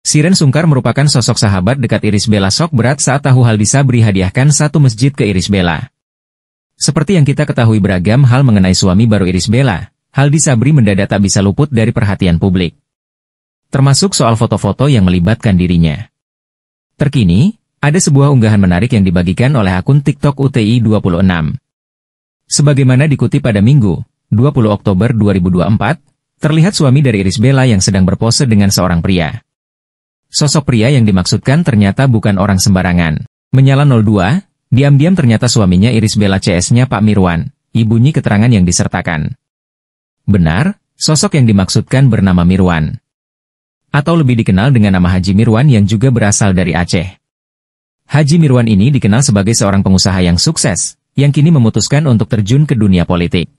Siren Sungkar merupakan sosok sahabat dekat Iris Bella sok berat saat tahu hal disabri hadiahkan satu masjid ke Iris Bella. Seperti yang kita ketahui beragam hal mengenai suami baru Iris Bella, hal disabri mendadak tak bisa luput dari perhatian publik. Termasuk soal foto-foto yang melibatkan dirinya. Terkini, ada sebuah unggahan menarik yang dibagikan oleh akun TikTok UTI 26. Sebagaimana dikutip pada Minggu, 20 Oktober 2024, terlihat suami dari Iris Bella yang sedang berpose dengan seorang pria. Sosok pria yang dimaksudkan ternyata bukan orang sembarangan. Menyala 02, diam-diam ternyata suaminya Iris Bella CS-nya Pak Mirwan, Ibunya keterangan yang disertakan. Benar, sosok yang dimaksudkan bernama Mirwan. Atau lebih dikenal dengan nama Haji Mirwan yang juga berasal dari Aceh. Haji Mirwan ini dikenal sebagai seorang pengusaha yang sukses, yang kini memutuskan untuk terjun ke dunia politik.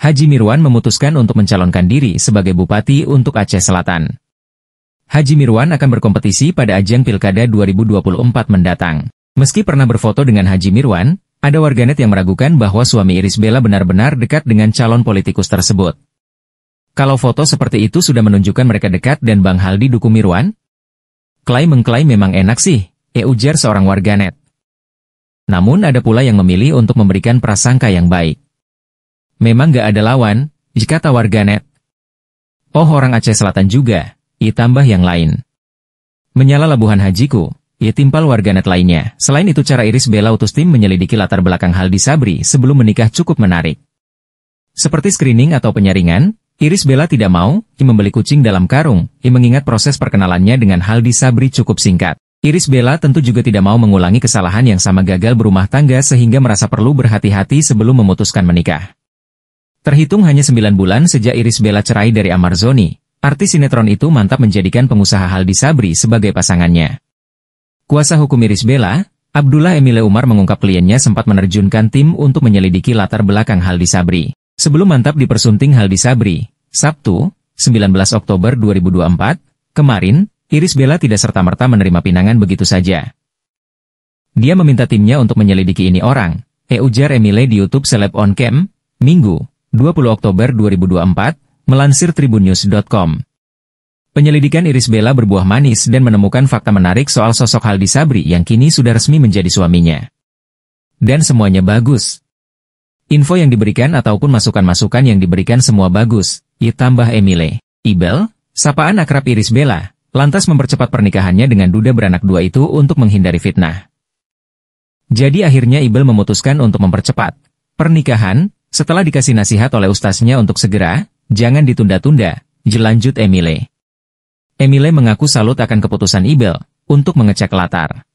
Haji Mirwan memutuskan untuk mencalonkan diri sebagai bupati untuk Aceh Selatan. Haji Mirwan akan berkompetisi pada ajang Pilkada 2024 mendatang. Meski pernah berfoto dengan Haji Mirwan, ada warganet yang meragukan bahwa suami Iris Bella benar-benar dekat dengan calon politikus tersebut. Kalau foto seperti itu sudah menunjukkan mereka dekat dan Bang Haldi dukung Mirwan? Klaim mengklaim memang enak sih, e ujar seorang warganet. Namun ada pula yang memilih untuk memberikan prasangka yang baik. Memang gak ada lawan, jika warganet. Oh orang Aceh Selatan juga. I tambah yang lain. Menyala Labuhan Hajiku, ia timpal warganet lainnya. Selain itu cara Iris Bella utus tim menyelidiki latar belakang Haldi Sabri sebelum menikah cukup menarik. Seperti screening atau penyaringan, Iris Bella tidak mau, ia membeli kucing dalam karung, ia mengingat proses perkenalannya dengan Haldi Sabri cukup singkat. Iris Bella tentu juga tidak mau mengulangi kesalahan yang sama gagal berumah tangga sehingga merasa perlu berhati-hati sebelum memutuskan menikah. Terhitung hanya 9 bulan sejak Iris Bella cerai dari Amarzoni, Artis sinetron itu mantap menjadikan pengusaha Haldi Sabri sebagai pasangannya. Kuasa hukum Iris Bella, Abdullah Emile Umar mengungkap kliennya sempat menerjunkan tim untuk menyelidiki latar belakang Haldi Sabri. Sebelum mantap dipersunting Haldi Sabri, Sabtu, 19 Oktober 2024, kemarin, Iris Bella tidak serta-merta menerima pinangan begitu saja. Dia meminta timnya untuk menyelidiki ini orang, E ujar Emile di YouTube seleb on Cam, Minggu, 20 Oktober 2024, melansir tribunnews.com. Penyelidikan Iris Bella berbuah manis dan menemukan fakta menarik soal sosok Haldi Sabri yang kini sudah resmi menjadi suaminya. Dan semuanya bagus. Info yang diberikan ataupun masukan-masukan yang diberikan semua bagus, ditambah Emile. Ibel, sapaan akrab Iris Bella, lantas mempercepat pernikahannya dengan duda beranak dua itu untuk menghindari fitnah. Jadi akhirnya Ibel memutuskan untuk mempercepat pernikahan, setelah dikasih nasihat oleh ustaznya untuk segera Jangan ditunda-tunda, jelanjut Emile. Emile mengaku salut akan keputusan Ibel untuk mengecek latar.